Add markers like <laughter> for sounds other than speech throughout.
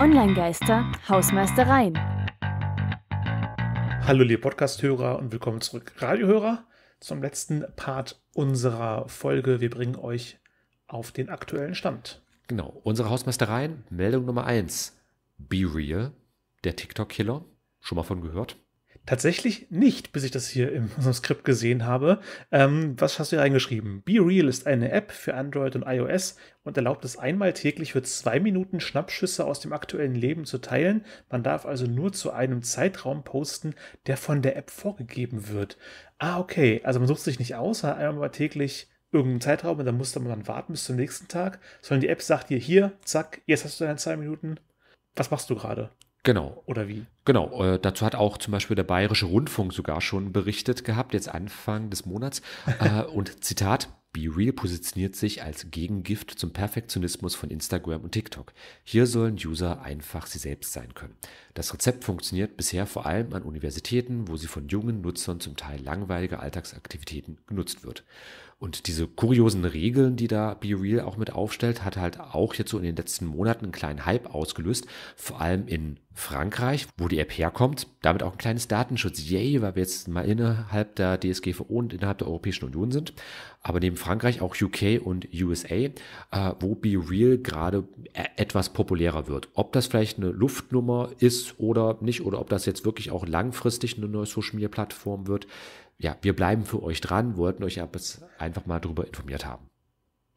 Online-Geister, Hausmeistereien. Hallo, liebe Podcast-Hörer und willkommen zurück, Radiohörer, zum letzten Part unserer Folge. Wir bringen euch auf den aktuellen Stand. Genau, unsere Hausmeistereien, Meldung Nummer 1. Be Real, der TikTok-Killer, schon mal von gehört. Tatsächlich nicht, bis ich das hier in <laughs> unserem Skript gesehen habe. Ähm, was hast du hier reingeschrieben? Be Real ist eine App für Android und iOS und erlaubt es einmal täglich für zwei Minuten Schnappschüsse aus dem aktuellen Leben zu teilen. Man darf also nur zu einem Zeitraum posten, der von der App vorgegeben wird. Ah, okay. Also man sucht sich nicht aus, sondern einmal täglich irgendeinen Zeitraum und dann muss man dann warten bis zum nächsten Tag, sondern die App sagt dir hier, zack, jetzt hast du deine zwei Minuten. Was machst du gerade? Genau. Oder wie? Genau. Äh, dazu hat auch zum Beispiel der Bayerische Rundfunk sogar schon berichtet gehabt, jetzt Anfang des Monats. <laughs> Äh, und Zitat. Be Real positioniert sich als Gegengift zum Perfektionismus von Instagram und TikTok. Hier sollen User einfach sie selbst sein können. Das Rezept funktioniert bisher vor allem an Universitäten, wo sie von jungen Nutzern zum Teil langweilige Alltagsaktivitäten genutzt wird. Und diese kuriosen Regeln, die da Be Real auch mit aufstellt, hat halt auch jetzt so in den letzten Monaten einen kleinen Hype ausgelöst, vor allem in Frankreich, wo die App herkommt, damit auch ein kleines Datenschutz. Yay, weil wir jetzt mal innerhalb der DSGVO und innerhalb der Europäischen Union sind. Aber neben Frankreich auch UK und USA, äh, wo Be Real gerade e-, etwas populärer wird. Ob das vielleicht eine Luftnummer ist oder nicht, oder ob das jetzt wirklich auch langfristig eine neue Social Media Plattform wird. Ja, wir bleiben für euch dran, wollten euch aber einfach mal darüber informiert haben.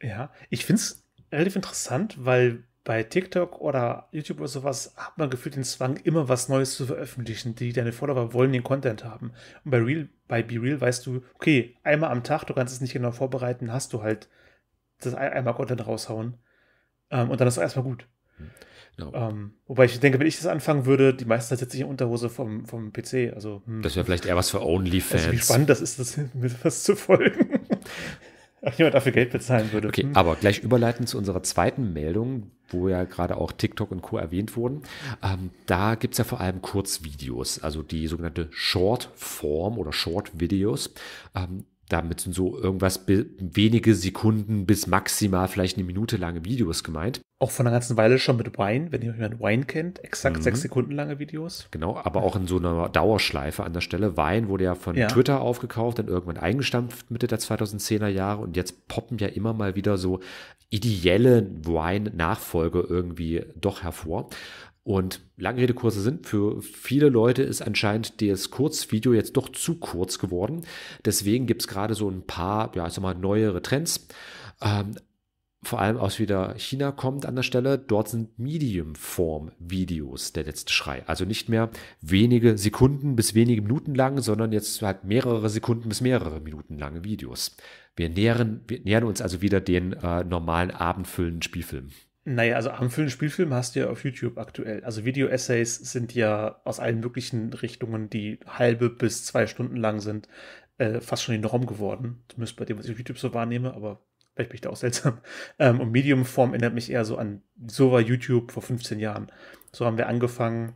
Ja, ich finde es relativ interessant, weil bei TikTok oder YouTube oder sowas hat man gefühlt den Zwang, immer was Neues zu veröffentlichen. Die deine Follower wollen den Content haben. Und bei Real, bei BeReal weißt du, okay, einmal am Tag, du kannst es nicht genau vorbereiten, hast du halt das einmal Content raushauen. Ähm, und dann ist es erstmal gut. Genau. Ähm, wobei ich denke, wenn ich das anfangen würde, die meisten halt setzen sich in Unterhose vom, vom PC. Also, hm. Das wäre vielleicht eher was für OnlyFans. Also, wie spannend das ist, das, <laughs> mir das zu folgen. <laughs> Ob jemand dafür Geld bezahlen würde. Okay, hm. aber gleich überleiten zu unserer zweiten Meldung, wo ja gerade auch TikTok und Co. erwähnt wurden. Ähm, da gibt es ja vor allem Kurzvideos, also die sogenannte Short-Form oder Short-Videos. Ähm, damit sind so irgendwas wenige Sekunden bis maximal vielleicht eine Minute lange Videos gemeint. Auch von einer ganzen Weile schon mit Wine, wenn ihr jemand Wine kennt, exakt mhm. sechs Sekunden lange Videos. Genau, aber auch in so einer Dauerschleife an der Stelle. Wine wurde ja von ja. Twitter aufgekauft, dann irgendwann eingestampft Mitte der 2010er Jahre und jetzt poppen ja immer mal wieder so ideelle Wine-Nachfolge irgendwie doch hervor. Und Langredekurse sind für viele Leute ist anscheinend das Kurzvideo jetzt doch zu kurz geworden. Deswegen gibt es gerade so ein paar, ja, ich sag mal, neuere Trends. Ähm, vor allem aus wieder China kommt an der Stelle. Dort sind Medium-Form-Videos der letzte Schrei. Also nicht mehr wenige Sekunden bis wenige Minuten lang, sondern jetzt halt mehrere Sekunden bis mehrere Minuten lange Videos. Wir nähern, wir nähern uns also wieder den äh, normalen abendfüllenden Spielfilmen. Naja, also Armfüllen Spielfilm hast du ja auf YouTube aktuell. Also Video-Essays sind ja aus allen möglichen Richtungen, die halbe bis zwei Stunden lang sind, äh, fast schon die Norm geworden. Zumindest bei dem, was ich auf YouTube so wahrnehme, aber vielleicht bin ich da auch seltsam. <laughs> Ähm, und Medium-Form erinnert mich eher so an, so war YouTube vor 15 Jahren. So haben wir angefangen,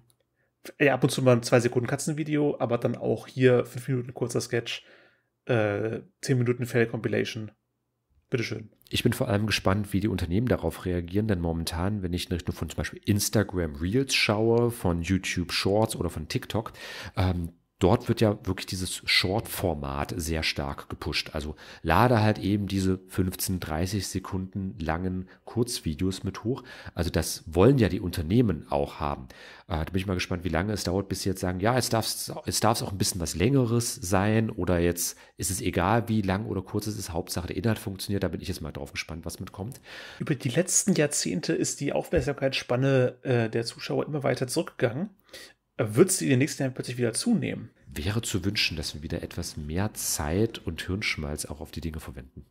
ja, äh, ab und zu mal ein 2-Sekunden-Katzenvideo, aber dann auch hier 5 Minuten kurzer Sketch, äh, 10 Minuten Fail-Compilation. Bitteschön ich bin vor allem gespannt, wie die Unternehmen darauf reagieren, denn momentan, wenn ich in Richtung von zum Beispiel Instagram Reels schaue, von YouTube Shorts oder von TikTok, ähm, dort wird ja wirklich dieses Short-Format sehr stark gepusht. Also lade halt eben diese 15, 30 Sekunden langen Kurzvideos mit hoch. Also das wollen ja die Unternehmen auch haben. Äh, da bin ich mal gespannt, wie lange es dauert, bis sie jetzt sagen, ja, es darf es darf auch ein bisschen was Längeres sein oder jetzt ist es egal, wie lang oder kurz es ist, Hauptsache der Inhalt funktioniert. Da bin ich jetzt mal drauf gespannt, was mitkommt. Über die letzten Jahrzehnte ist die Aufmerksamkeitsspanne äh, der Zuschauer immer weiter zurückgegangen wird sie in den nächsten Jahren plötzlich wieder zunehmen. Wäre zu wünschen, dass wir wieder etwas mehr Zeit und Hirnschmalz auch auf die Dinge verwenden.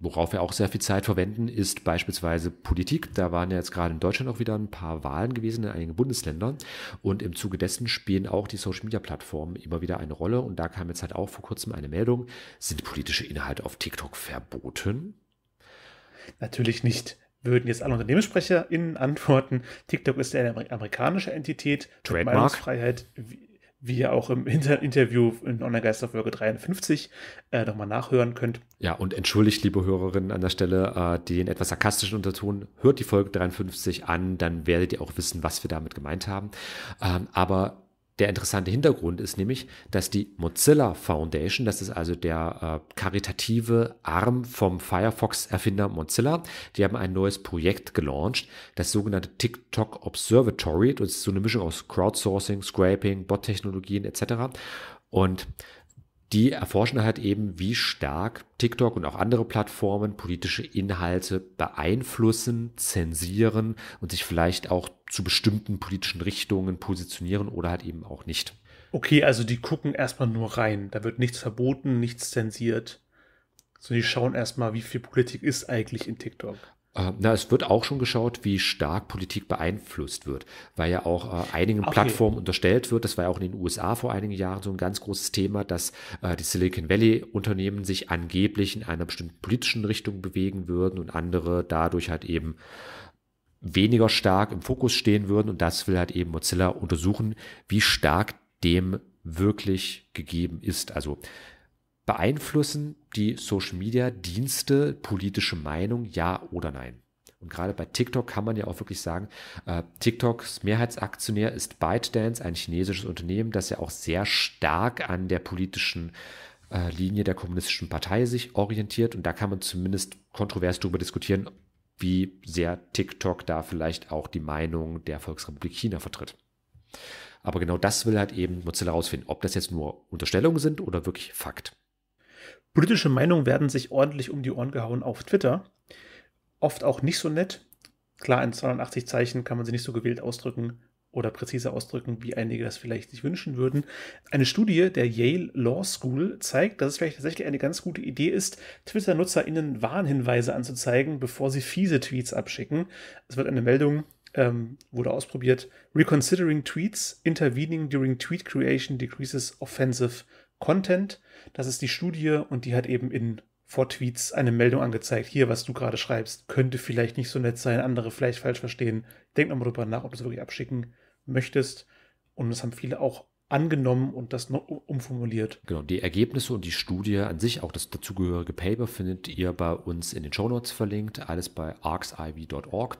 Worauf wir auch sehr viel Zeit verwenden, ist beispielsweise Politik. Da waren ja jetzt gerade in Deutschland auch wieder ein paar Wahlen gewesen in einigen Bundesländern. Und im Zuge dessen spielen auch die Social-Media-Plattformen immer wieder eine Rolle. Und da kam jetzt halt auch vor kurzem eine Meldung, sind politische Inhalte auf TikTok verboten? Natürlich nicht würden jetzt alle UnternehmenssprecherInnen <laughs> antworten, TikTok ist eine amerikanische Entität, Trademark. Meinungsfreiheit, wie, ihr auch im Inter Interview in Online Geister Folge 53 äh, nochmal nachhören könnt. Ja, und entschuldigt, liebe Hörerinnen, an der Stelle äh, den etwas sarkastischen Unterton. Hört die Folge 53 an, dann werdet ihr auch wissen, was wir damit gemeint haben. Ähm, aber der interessante Hintergrund ist nämlich, dass die Mozilla Foundation, das ist also der äh, karitative Arm vom Firefox-Erfinder Mozilla, die haben ein neues Projekt gelauncht, das sogenannte TikTok Observatory. Das ist so eine Mischung aus Crowdsourcing, Scraping, Bot-Technologien etc. Und die erforschen halt eben, wie stark TikTok und auch andere Plattformen politische Inhalte beeinflussen, zensieren und sich vielleicht auch zu bestimmten politischen Richtungen positionieren oder halt eben auch nicht. Okay, also die gucken erstmal nur rein. Da wird nichts verboten, nichts zensiert. So, die schauen erstmal, wie viel Politik ist eigentlich in TikTok. Äh, na, es wird auch schon geschaut, wie stark Politik beeinflusst wird, weil ja auch äh, einigen ah, okay. Plattformen unterstellt wird. Das war ja auch in den USA vor einigen Jahren so ein ganz großes Thema, dass äh, die Silicon Valley-Unternehmen sich angeblich in einer bestimmten politischen Richtung bewegen würden und andere dadurch halt eben weniger stark im Fokus stehen würden. Und das will halt eben Mozilla untersuchen, wie stark dem wirklich gegeben ist. Also Beeinflussen die Social-Media-Dienste politische Meinung, ja oder nein? Und gerade bei TikTok kann man ja auch wirklich sagen, äh, TikToks Mehrheitsaktionär ist ByteDance, ein chinesisches Unternehmen, das ja auch sehr stark an der politischen äh, Linie der kommunistischen Partei sich orientiert. Und da kann man zumindest kontrovers darüber diskutieren, wie sehr TikTok da vielleicht auch die Meinung der Volksrepublik China vertritt. Aber genau das will halt eben Mozilla rausfinden, ob das jetzt nur Unterstellungen sind oder wirklich Fakt. Politische Meinungen werden sich ordentlich um die Ohren gehauen auf Twitter. Oft auch nicht so nett. Klar, in 280 Zeichen kann man sie nicht so gewählt ausdrücken oder präzise ausdrücken, wie einige das vielleicht sich wünschen würden. Eine Studie der Yale Law School zeigt, dass es vielleicht tatsächlich eine ganz gute Idee ist, Twitter-NutzerInnen Warnhinweise anzuzeigen, bevor sie fiese Tweets abschicken. Es wird eine Meldung ähm, wurde ausprobiert. Reconsidering Tweets, intervening during Tweet Creation decreases offensive Content. Das ist die Studie und die hat eben in Vortweets eine Meldung angezeigt. Hier, was du gerade schreibst, könnte vielleicht nicht so nett sein, andere vielleicht falsch verstehen. Denk nochmal drüber nach, ob du es wirklich abschicken möchtest. Und das haben viele auch angenommen und das noch umformuliert. Genau, die Ergebnisse und die Studie an sich, auch das dazugehörige Paper, findet ihr bei uns in den Show Notes verlinkt, alles bei arxiv.org.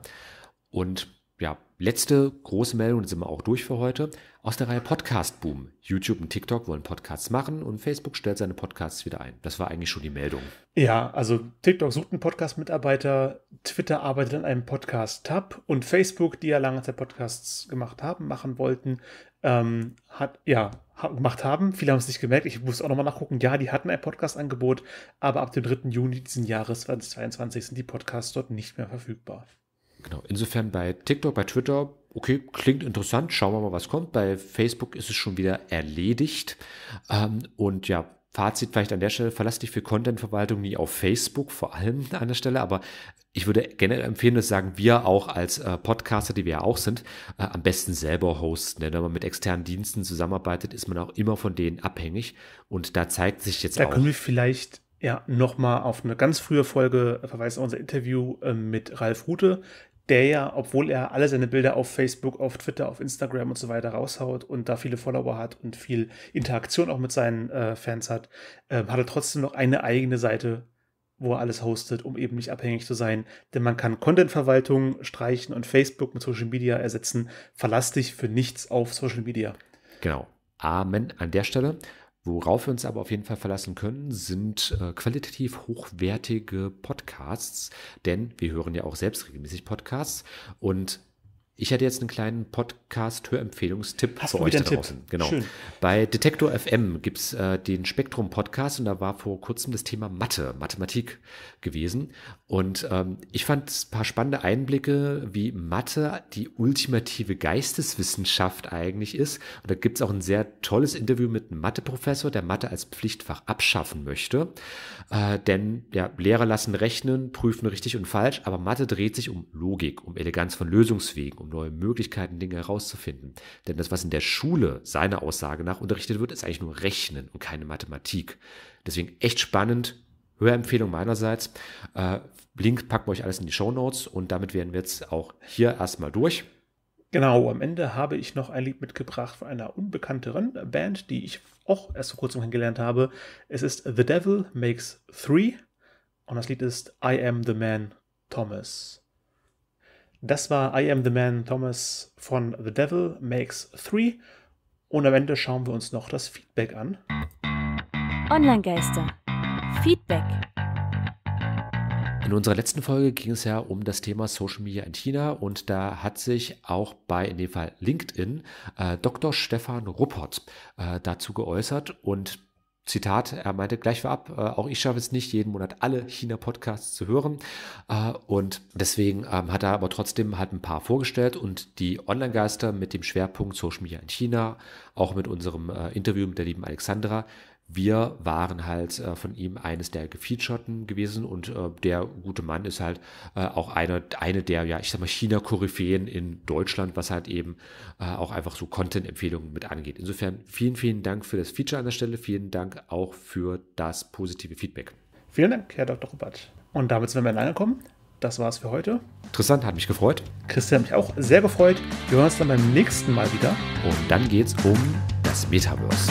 Und ja, letzte große Meldung, da sind wir auch durch für heute, aus der Reihe Podcast Boom. YouTube und TikTok wollen Podcasts machen und Facebook stellt seine Podcasts wieder ein. Das war eigentlich schon die Meldung. Ja, also TikTok sucht einen Podcast-Mitarbeiter, Twitter arbeitet an einem Podcast-Tab und Facebook, die ja lange Zeit Podcasts gemacht haben, machen wollten, ähm, hat, ja, gemacht haben. Viele haben es nicht gemerkt. Ich muss auch nochmal nachgucken. Ja, die hatten ein Podcast-Angebot, aber ab dem 3. Juni diesen Jahres 2022 also sind die Podcasts dort nicht mehr verfügbar. Genau. Insofern bei TikTok, bei Twitter, okay, klingt interessant, schauen wir mal, was kommt. Bei Facebook ist es schon wieder erledigt. Ähm, und ja, Fazit vielleicht an der Stelle, verlass dich für Contentverwaltung nie auf Facebook, vor allem an der Stelle, aber ich würde generell empfehlen, das sagen wir auch als äh, Podcaster, die wir ja auch sind, äh, am besten selber hosten. Denn wenn man mit externen Diensten zusammenarbeitet, ist man auch immer von denen abhängig. Und da zeigt sich jetzt da auch. Da können wir vielleicht ja, nochmal auf eine ganz frühe Folge äh, verweist unser Interview äh, mit Ralf Rute, der ja, obwohl er alle seine Bilder auf Facebook, auf Twitter, auf Instagram und so weiter raushaut und da viele Follower hat und viel Interaktion auch mit seinen äh, Fans hat, äh, hat er trotzdem noch eine eigene Seite, wo er alles hostet, um eben nicht abhängig zu sein. Denn man kann Contentverwaltung streichen und Facebook mit Social Media ersetzen. Verlass dich für nichts auf Social Media. Genau. Amen an der Stelle. Worauf wir uns aber auf jeden Fall verlassen können, sind äh, qualitativ hochwertige Podcasts, denn wir hören ja auch selbst regelmäßig Podcasts und ich hätte jetzt einen kleinen Podcast-Hörempfehlungstipp für euch da draußen. Tipp. Genau. Schön. Bei Detektor FM gibt es äh, den Spektrum-Podcast und da war vor kurzem das Thema Mathe, Mathematik gewesen. Und ähm, ich fand ein paar spannende Einblicke, wie Mathe die ultimative Geisteswissenschaft eigentlich ist. Und da gibt es auch ein sehr tolles Interview mit einem Mathe-Professor, der Mathe als Pflichtfach abschaffen möchte. Äh, denn ja, Lehrer lassen rechnen, prüfen richtig und falsch, aber Mathe dreht sich um Logik, um Eleganz von Lösungswegen, um neue Möglichkeiten, Dinge herauszufinden. Denn das, was in der Schule seiner Aussage nach unterrichtet wird, ist eigentlich nur Rechnen und keine Mathematik. Deswegen echt spannend. Hörempfehlung meinerseits. Äh, Link packen wir euch alles in die Show Notes und damit werden wir jetzt auch hier erstmal durch. Genau, am Ende habe ich noch ein Lied mitgebracht von einer unbekannteren Band, die ich auch erst vor kurzem kennengelernt habe. Es ist The Devil Makes Three und das Lied ist I Am the Man Thomas. Das war I Am the Man Thomas von The Devil Makes Three. Und am Ende schauen wir uns noch das Feedback an. Online-Geister. Feedback. In unserer letzten Folge ging es ja um das Thema Social Media in China und da hat sich auch bei, in dem Fall LinkedIn, äh, Dr. Stefan Ruppert äh, dazu geäußert und Zitat, er meinte gleich vorab, äh, auch ich schaffe es nicht, jeden Monat alle China-Podcasts zu hören. Äh, und deswegen ähm, hat er aber trotzdem halt ein paar vorgestellt und die Online-Geister mit dem Schwerpunkt Social Media in China, auch mit unserem äh, Interview mit der lieben Alexandra, wir waren halt äh, von ihm eines der Gefeaturten gewesen und äh, der gute Mann ist halt äh, auch eine, eine der, ja, ich sag mal, China-Koryphäen in Deutschland, was halt eben äh, auch einfach so Content-Empfehlungen mit angeht. Insofern vielen, vielen Dank für das Feature an der Stelle, vielen Dank auch für das positive Feedback. Vielen Dank, Herr Dr. Robert. Und damit sind wir mal angekommen. Das war's für heute. Interessant, hat mich gefreut. Christian hat mich auch sehr gefreut. Wir hören uns dann beim nächsten Mal wieder. Und dann geht's um das Metaverse.